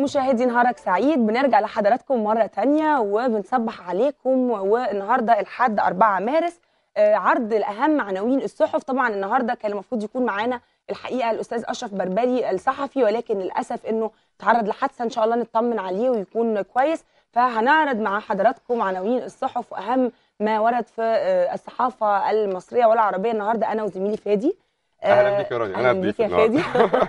مشاهدي نهارك سعيد بنرجع لحضراتكم مرة تانية وبنصبح عليكم والنهاردة الحد 4 مارس آه، عرض الأهم عناوين الصحف طبعا النهاردة كان المفروض يكون معانا الحقيقة الأستاذ أشرف بربري الصحفي ولكن للأسف أنه تعرض لحادثة إن شاء الله نطمن عليه ويكون كويس فهنعرض مع حضراتكم عناوين الصحف وأهم ما ورد في آه، الصحافة المصرية والعربية النهاردة أنا وزميلي فادي آه، اهلا بيك يا رانيا انا بيك يا فادي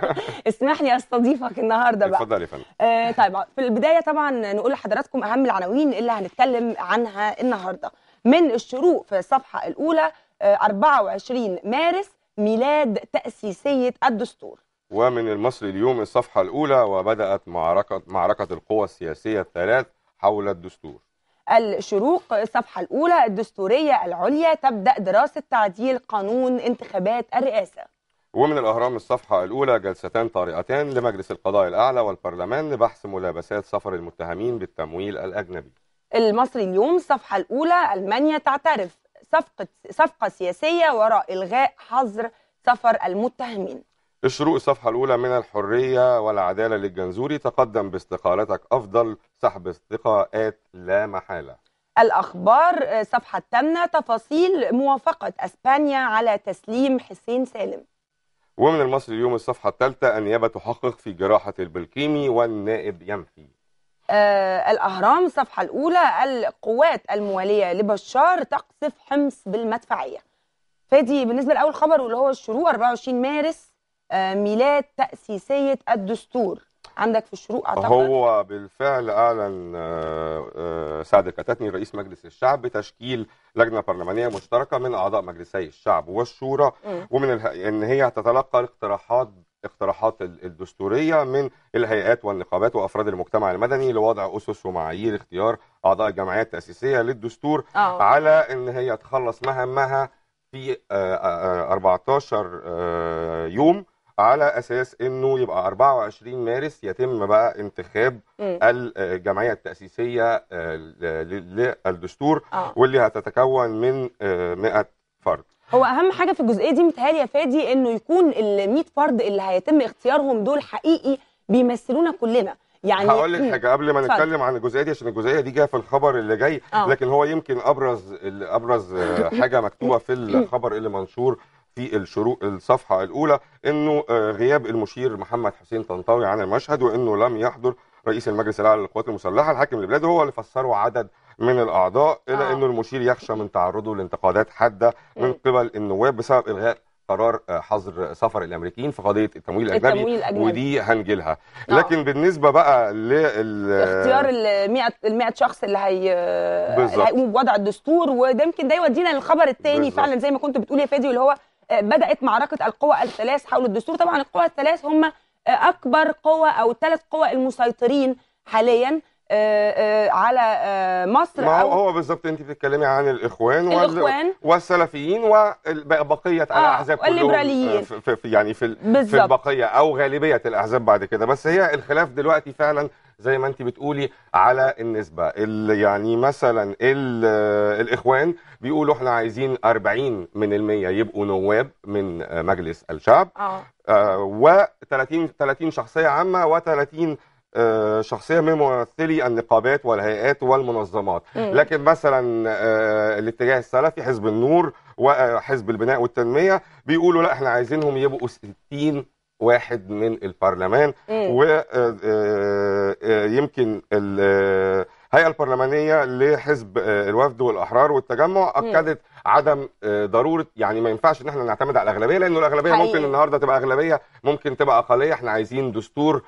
اسمح لي استضيفك النهارده بقى اتفضلي يا فندم آه طيب في البدايه طبعا نقول لحضراتكم اهم العناوين اللي هنتكلم عنها النهارده من الشروق في الصفحه الاولى آه 24 مارس ميلاد تاسيسيه الدستور ومن المصري اليوم الصفحه الاولى وبدات معركه معركه القوى السياسيه الثلاث حول الدستور الشروق الصفحة الأولى الدستورية العليا تبدأ دراسة تعديل قانون انتخابات الرئاسة ومن الأهرام الصفحة الأولى جلستان طارئتان لمجلس القضاء الأعلى والبرلمان لبحث ملابسات سفر المتهمين بالتمويل الأجنبي المصري اليوم الصفحة الأولى ألمانيا تعترف صفقة, صفقة سياسية وراء إلغاء حظر سفر المتهمين الشروق الصفحة الأولى من الحرية والعدالة للجنزوري تقدم باستقالتك أفضل سحب استقاءات لا محالة الأخبار صفحة الثامنة تفاصيل موافقة أسبانيا على تسليم حسين سالم ومن المصري اليوم الصفحة الثالثة النيابة تحقق في جراحة البلكيمي والنائب ينفي آه الأهرام الصفحة الأولى القوات الموالية لبشار تقصف حمص بالمدفعية فادي بالنسبة لأول خبر واللي هو الشروق 24 مارس آه، ميلاد تأسيسية الدستور عندك في الشروق اعتقد هو بالفعل اعلن آه، آه، سعد الكتاتني رئيس مجلس الشعب تشكيل لجنه برلمانيه مشتركه من اعضاء مجلسي الشعب والشورى ومن اله... ان هي تتلقى الاقتراحات اقتراحات الدستوريه من الهيئات والنقابات وافراد المجتمع المدني لوضع اسس ومعايير اختيار اعضاء الجمعيات التاسيسيه للدستور أوه. على ان هي تخلص مهامها في 14 يوم على اساس انه يبقى 24 مارس يتم بقى انتخاب م. الجمعيه التاسيسيه آه، للدستور آه. واللي هتتكون من 100 آه، فرد هو اهم حاجه في الجزئيه دي متهيألي يا فادي انه يكون ال 100 فرد اللي هيتم اختيارهم دول حقيقي بيمثلونا كلنا يعني هقول لك حاجه قبل ما نتكلم عن الجزئيه دي عشان الجزئيه دي جايه في الخبر اللي جاي آه. لكن هو يمكن ابرز ابرز آه، حاجه مكتوبه في الخبر اللي منشور في الشروق الصفحه الاولى انه آه، غياب المشير محمد حسين طنطاوي عن المشهد وانه لم يحضر رئيس المجلس الاعلى للقوات المسلحه الحاكم للبلاد هو اللي فسره عدد من الاعضاء الى آه. انه المشير يخشى من تعرضه لانتقادات حاده من إيه. قبل النواب بسبب الغاء قرار آه، حظر سفر الامريكيين في قضيه التمويل الاجنبي, التمويل الأجنبي. ودي هنجيلها نعم. لكن بالنسبه بقى لاختيار اختيار ال 100 ال 100 شخص اللي هي اللي هيقوموا بوضع الدستور وده يمكن ده يودينا للخبر الثاني فعلا زي ما كنت بتقول يا فادي اللي هو بدات معركه القوى الثلاث حول الدستور طبعا القوى الثلاث هم اكبر قوى او ثلاث قوى المسيطرين حاليا آه، آه، على آه، مصر ما هو, هو بالظبط انت بتتكلمي عن الاخوان, الإخوان والسلفيين وبقيه الاحزاب آه والليبراليين في يعني في, في البقيه او غالبيه الاحزاب بعد كده بس هي الخلاف دلوقتي فعلا زي ما انت بتقولي على النسبه يعني مثلا الاخوان بيقولوا احنا عايزين 40 من المية يبقوا نواب من مجلس الشعب آه. آه و 30 30 شخصيه عامه و 30 آه، شخصيه من ممثلي النقابات والهيئات والمنظمات لكن مثلا آه، الاتجاه السلفي حزب النور وحزب آه، البناء والتنميه بيقولوا لا احنا عايزينهم يبقوا 60 واحد من البرلمان ويمكن الهيئه البرلمانيه لحزب الوفد والاحرار والتجمع اكدت عدم ضروره يعني ما ينفعش ان احنا نعتمد على الاغلبيه لانه الاغلبيه حقيقي. ممكن النهارده تبقى اغلبيه ممكن تبقى اقليه احنا عايزين دستور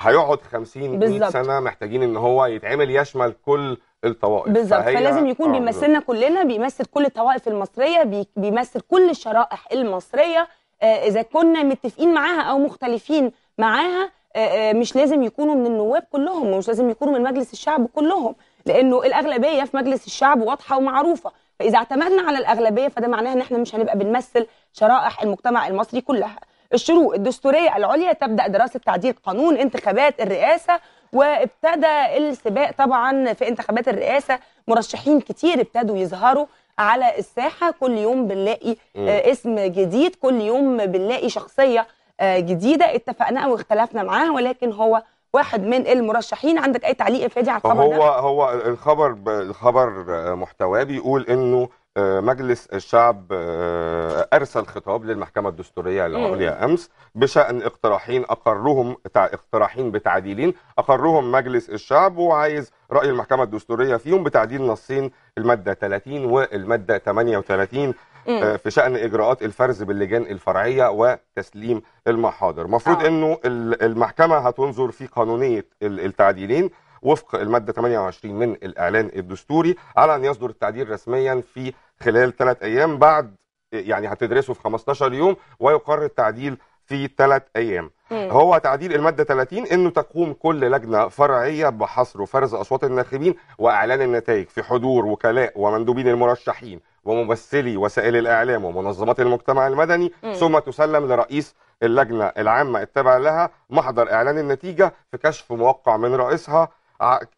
هيقعد 50 100 سنه محتاجين ان هو يتعمل يشمل كل الطوائف بالظبط فهي... فلازم يكون آه بيمثلنا بالزبط. كلنا بيمثل كل الطوائف المصريه بي... بيمثل كل الشرائح المصريه آه، اذا كنا متفقين معاها او مختلفين معاها آه، آه، مش لازم يكونوا من النواب كلهم ومش لازم يكونوا من مجلس الشعب كلهم لانه الاغلبيه في مجلس الشعب واضحه ومعروفه فاذا اعتمدنا على الاغلبيه فده معناه ان احنا مش هنبقى بنمثل شرائح المجتمع المصري كلها الشروط الدستورية العليا تبدأ دراسة تعديل قانون انتخابات الرئاسة وابتدى السباق طبعا في انتخابات الرئاسة مرشحين كتير ابتدوا يظهروا على الساحة كل يوم بنلاقي آه، اسم جديد كل يوم بنلاقي شخصية آه، جديدة اتفقنا واختلفنا معاها ولكن هو واحد من المرشحين عندك اي تعليق يا فادي على الخبر هو ده؟ هو الخبر الخبر محتواه بيقول انه مجلس الشعب آه، ارسل خطاب للمحكمه الدستوريه العليا امس بشان اقتراحين اقرهم اقتراحين بتعديلين اقرهم مجلس الشعب وعايز راي المحكمه الدستوريه فيهم بتعديل نصين الماده 30 والماده 38 آه، في شان اجراءات الفرز باللجان الفرعيه وتسليم المحاضر المفروض آه. انه المحكمه هتنظر في قانونيه التعديلين وفق المادة 28 من الإعلان الدستوري على أن يصدر التعديل رسميا في خلال ثلاث أيام بعد يعني هتدرسه في 15 يوم ويقر التعديل في ثلاث أيام هو تعديل المادة 30 أنه تقوم كل لجنة فرعية بحصر وفرز أصوات الناخبين وإعلان النتائج في حضور وكلاء ومندوبين المرشحين وممثلي وسائل الإعلام ومنظمات المجتمع المدني ثم تسلم لرئيس اللجنة العامة التابعة لها محضر إعلان النتيجة في كشف موقع من رئيسها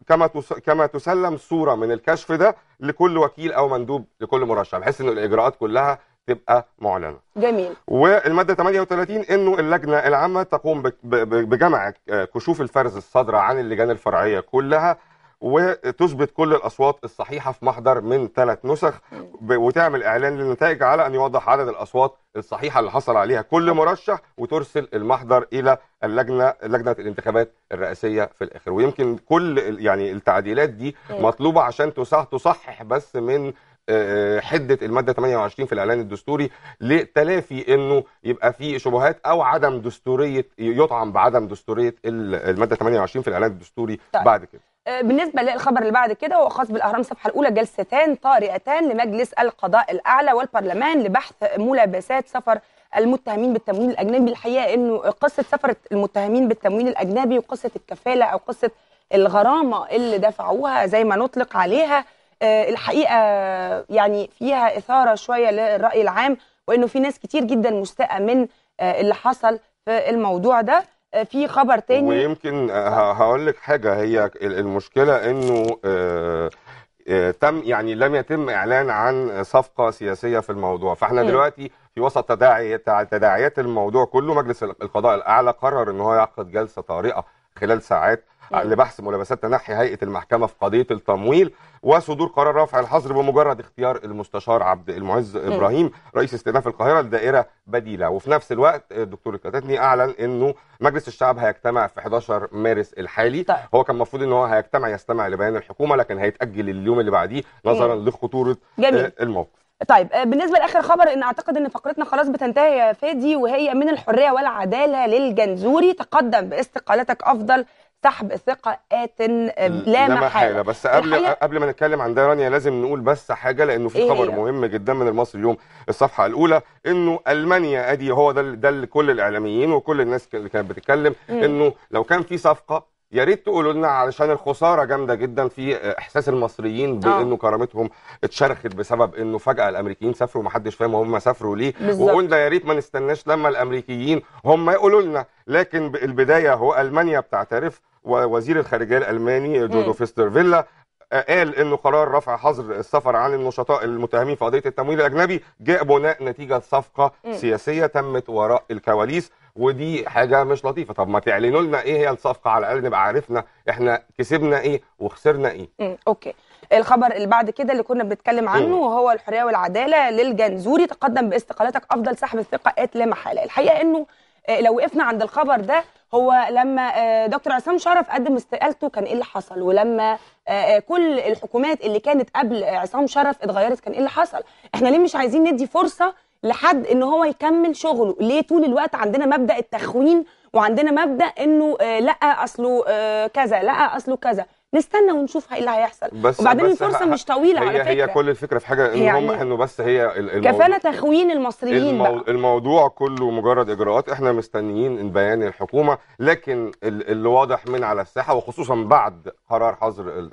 كما كما تسلم صوره من الكشف ده لكل وكيل او مندوب لكل مرشح بحيث ان الاجراءات كلها تبقى معلنه. جميل. والماده 38 انه اللجنه العامه تقوم بجمع كشوف الفرز الصادره عن اللجان الفرعيه كلها وتثبت كل الاصوات الصحيحه في محضر من ثلاث نسخ وتعمل اعلان للنتائج على ان يوضح عدد الاصوات الصحيحه اللي حصل عليها كل مرشح وترسل المحضر الى اللجنه لجنه الانتخابات الرئاسيه في الاخر ويمكن كل يعني التعديلات دي مطلوبه عشان تصحح بس من آه، آه، حده الماده 28 في الاعلان الدستوري لتلافي انه يبقى في شبهات او عدم دستوريه يطعم بعدم دستوريه الماده 28 في الاعلان الدستوري طيب. بعد كده آه، بالنسبة للخبر اللي بعد كده هو خاص بالأهرام الصفحة الأولى جلستان طارئتان لمجلس القضاء الأعلى والبرلمان لبحث ملابسات سفر المتهمين بالتمويل الأجنبي الحقيقة أنه قصة سفر المتهمين بالتمويل الأجنبي وقصة الكفالة أو قصة الغرامة اللي دفعوها زي ما نطلق عليها آه، الحقيقه يعني فيها اثاره شويه للراي العام وانه في ناس كتير جدا مستاءه من آه، اللي حصل في الموضوع ده آه، في خبر تاني ويمكن هقول لك حاجه هي المشكله انه تم يعني لم يتم اعلان عن صفقه سياسيه في الموضوع فاحنا م. دلوقتي في وسط تداعي تداعيات الموضوع كله مجلس القضاء الاعلى قرر ان هو يعقد جلسه طارئه خلال ساعات آه، لبحث ملابسات تنحي هيئه المحكمه في قضيه التمويل وصدور قرار رفع الحظر بمجرد اختيار المستشار عبد المعز ابراهيم رئيس استئناف القاهره لدائره بديله وفي نفس الوقت الدكتور آه، الكتاتني اعلن انه مجلس الشعب هيجتمع في 11 مارس الحالي طيب. هو كان المفروض ان هو هيجتمع يستمع لبيان الحكومه لكن هيتاجل اليوم اللي بعديه نظرا لخطوره آه، جميل. الموقف طيب بالنسبه لاخر خبر ان اعتقد ان فقرتنا خلاص بتنتهي يا فادي وهي من الحريه والعداله للجنزوري تقدم باستقالتك افضل سحب ثقات لا محاله بس قبل قبل ما نتكلم عن ده رانيا لازم نقول بس حاجه لانه في إيه خبر هي. مهم جدا من المصري اليوم الصفحه الاولى انه المانيا ادي هو ده ده اللي كل الاعلاميين وكل الناس اللي كانت بتتكلم انه لو كان في صفقه يا ريت تقولوا لنا علشان الخساره جامده جدا في احساس المصريين بانه آه. كرامتهم اتشرخت بسبب انه فجاه الامريكيين سافروا ومحدش فاهم هم سافروا ليه وقلنا يا ريت ما نستناش لما الامريكيين هم يقولوا لنا لكن البدايه هو المانيا بتعترف ووزير الخارجيه الالماني جودو فيستر فيلا آه، قال انه قرار رفع حظر السفر عن النشطاء المتهمين في قضيه التمويل الاجنبي جاء بناء نتيجه صفقه م. سياسيه تمت وراء الكواليس ودي حاجه مش لطيفه طب ما تعلنوا لنا ايه هي الصفقه على الاقل نبقى عارفنا احنا كسبنا ايه وخسرنا ايه م. اوكي الخبر اللي بعد كده اللي كنا بنتكلم عنه وهو الحريه والعداله للجنزوري تقدم باستقالتك افضل سحب الثقه ات لا محاله الحقيقه انه آه، لو وقفنا عند الخبر ده هو لما آه، دكتور عصام شرف قدم استقالته كان ايه اللي حصل ولما آه، كل الحكومات اللي كانت قبل عصام شرف اتغيرت كان ايه اللي حصل احنا ليه مش عايزين ندي فرصه لحد ان هو يكمل شغله ليه طول الوقت عندنا مبدا التخوين وعندنا مبدا انه لا اصله كذا لا اصله كذا نستنى ونشوف ايه اللي هيحصل بس وبعدين بس الفرصه مش طويله هي على فكره هي كل الفكره في حاجه ان هم يعني انه بس هي الموضوع كفاله تخوين المصريين المو... بقى. الموضوع كله مجرد اجراءات احنا مستنيين بيان الحكومه لكن اللي واضح من على الساحه وخصوصا بعد قرار حظر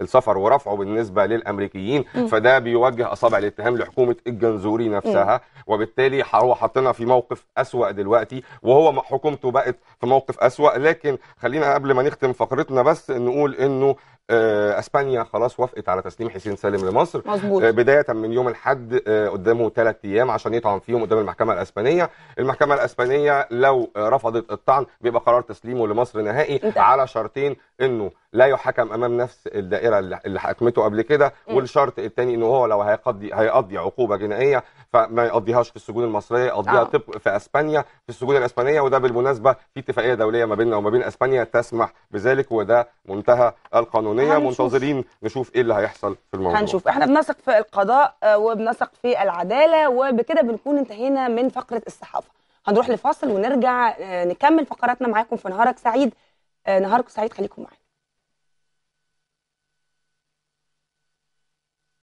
السفر ورفعه بالنسبه للامريكيين م. فده بيوجه اصابع الاتهام لحكومه الجنزوري نفسها م. وبالتالي هو حطنا في موقف اسوا دلوقتي وهو حكومته بقت في موقف اسوا لكن خلينا قبل ما نختم فقرتنا بس نقول انه آه، اسبانيا خلاص وافقت على تسليم حسين سالم لمصر مظبوط آه، بدايه من يوم الاحد آه، قدامه ثلاث ايام عشان يطعن فيهم قدام المحكمه الاسبانيه المحكمه الاسبانيه لو رفضت الطعن بيبقى قرار تسليمه لمصر نهائي انت. على شرطين انه لا يحكم امام نفس الدائره اللي حكمته قبل كده والشرط الثاني انه هو لو هيقضي هيقضي عقوبه جنائيه فما يقضيهاش في السجون المصريه يقضيها آه. طب في اسبانيا في السجون الاسبانيه وده بالمناسبه في اتفاقيه دوليه ما بيننا وما بين اسبانيا تسمح بذلك وده منتهى القانون القانونيه منتظرين نشوف ايه اللي هيحصل في الموضوع هنشوف احنا بنثق في القضاء آه، وبنثق في العداله وبكده بنكون انتهينا من فقره الصحافه هنروح لفاصل ونرجع آه، نكمل فقراتنا معاكم في نهارك سعيد آه، نهاركم سعيد خليكم معانا